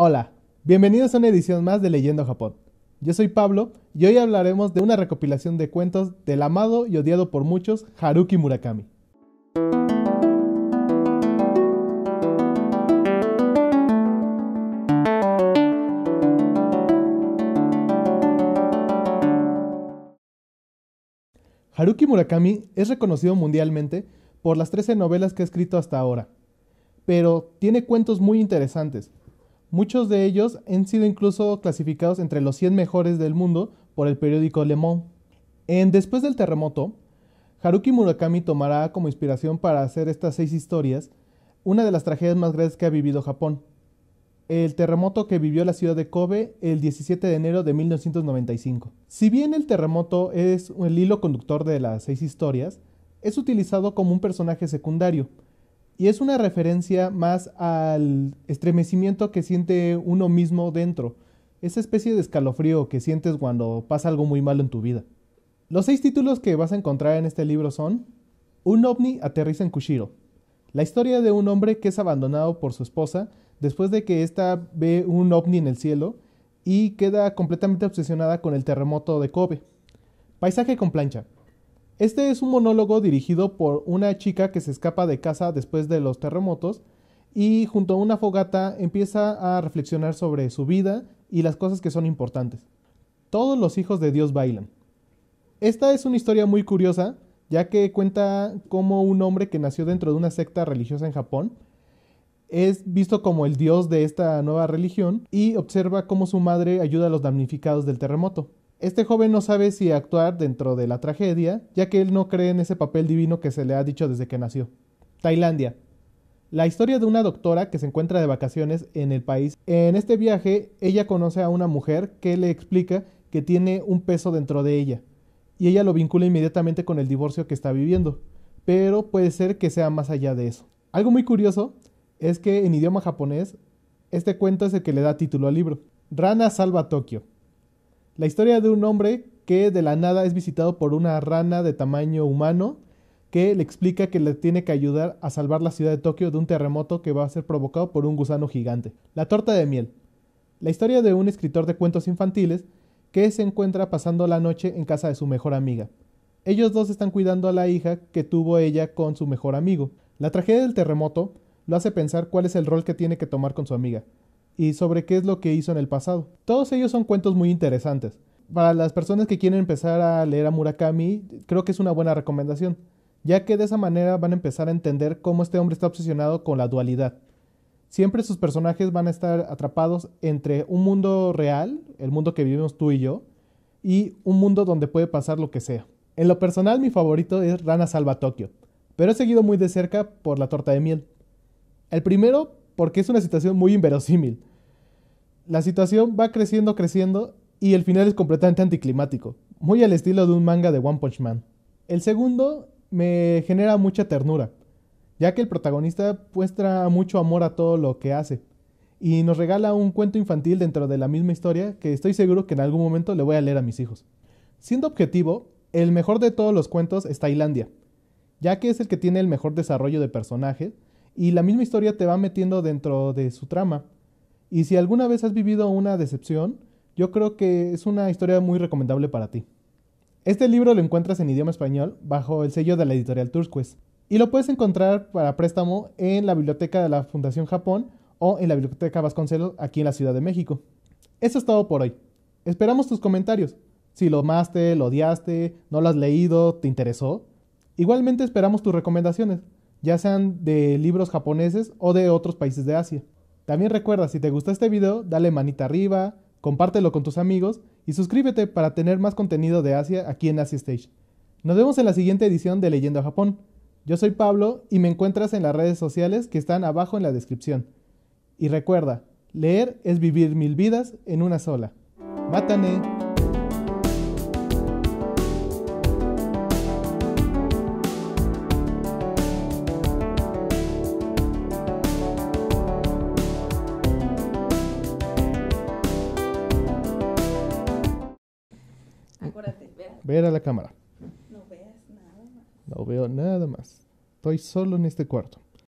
Hola, bienvenidos a una edición más de Leyendo Japón. Yo soy Pablo y hoy hablaremos de una recopilación de cuentos del amado y odiado por muchos Haruki Murakami. Haruki Murakami es reconocido mundialmente por las 13 novelas que ha escrito hasta ahora, pero tiene cuentos muy interesantes, Muchos de ellos han sido incluso clasificados entre los 100 mejores del mundo por el periódico Le Monde. En Después del terremoto, Haruki Murakami tomará como inspiración para hacer estas seis historias una de las tragedias más grandes que ha vivido Japón, el terremoto que vivió la ciudad de Kobe el 17 de enero de 1995. Si bien el terremoto es el hilo conductor de las seis historias, es utilizado como un personaje secundario, y es una referencia más al estremecimiento que siente uno mismo dentro, esa especie de escalofrío que sientes cuando pasa algo muy malo en tu vida. Los seis títulos que vas a encontrar en este libro son Un ovni aterriza en Kushiro, la historia de un hombre que es abandonado por su esposa después de que ésta ve un ovni en el cielo y queda completamente obsesionada con el terremoto de Kobe. Paisaje con plancha, este es un monólogo dirigido por una chica que se escapa de casa después de los terremotos y junto a una fogata empieza a reflexionar sobre su vida y las cosas que son importantes. Todos los hijos de Dios bailan. Esta es una historia muy curiosa, ya que cuenta cómo un hombre que nació dentro de una secta religiosa en Japón es visto como el dios de esta nueva religión y observa cómo su madre ayuda a los damnificados del terremoto. Este joven no sabe si actuar dentro de la tragedia, ya que él no cree en ese papel divino que se le ha dicho desde que nació. Tailandia. La historia de una doctora que se encuentra de vacaciones en el país. En este viaje, ella conoce a una mujer que le explica que tiene un peso dentro de ella, y ella lo vincula inmediatamente con el divorcio que está viviendo, pero puede ser que sea más allá de eso. Algo muy curioso es que en idioma japonés, este cuento es el que le da título al libro. Rana salva Tokio. La historia de un hombre que de la nada es visitado por una rana de tamaño humano que le explica que le tiene que ayudar a salvar la ciudad de Tokio de un terremoto que va a ser provocado por un gusano gigante. La torta de miel. La historia de un escritor de cuentos infantiles que se encuentra pasando la noche en casa de su mejor amiga. Ellos dos están cuidando a la hija que tuvo ella con su mejor amigo. La tragedia del terremoto lo hace pensar cuál es el rol que tiene que tomar con su amiga y sobre qué es lo que hizo en el pasado. Todos ellos son cuentos muy interesantes. Para las personas que quieren empezar a leer a Murakami, creo que es una buena recomendación, ya que de esa manera van a empezar a entender cómo este hombre está obsesionado con la dualidad. Siempre sus personajes van a estar atrapados entre un mundo real, el mundo que vivimos tú y yo, y un mundo donde puede pasar lo que sea. En lo personal, mi favorito es Rana Salva Tokio, pero he seguido muy de cerca por la torta de miel. El primero, porque es una situación muy inverosímil la situación va creciendo, creciendo y el final es completamente anticlimático, muy al estilo de un manga de One Punch Man. El segundo me genera mucha ternura, ya que el protagonista muestra mucho amor a todo lo que hace y nos regala un cuento infantil dentro de la misma historia que estoy seguro que en algún momento le voy a leer a mis hijos. Siendo objetivo, el mejor de todos los cuentos es Tailandia, ya que es el que tiene el mejor desarrollo de personajes y la misma historia te va metiendo dentro de su trama y si alguna vez has vivido una decepción, yo creo que es una historia muy recomendable para ti. Este libro lo encuentras en idioma español bajo el sello de la editorial Turquest y lo puedes encontrar para préstamo en la biblioteca de la Fundación Japón o en la biblioteca Vasconcelos aquí en la Ciudad de México. Eso es todo por hoy. Esperamos tus comentarios. Si lo amaste, lo odiaste, no lo has leído, te interesó. Igualmente esperamos tus recomendaciones, ya sean de libros japoneses o de otros países de Asia. También recuerda, si te gustó este video, dale manita arriba, compártelo con tus amigos y suscríbete para tener más contenido de Asia aquí en Asia Stage. Nos vemos en la siguiente edición de Leyendo a Japón. Yo soy Pablo y me encuentras en las redes sociales que están abajo en la descripción. Y recuerda, leer es vivir mil vidas en una sola. ¡Mátane! Ver a la cámara. No nada más. No veo nada más. Estoy solo en este cuarto.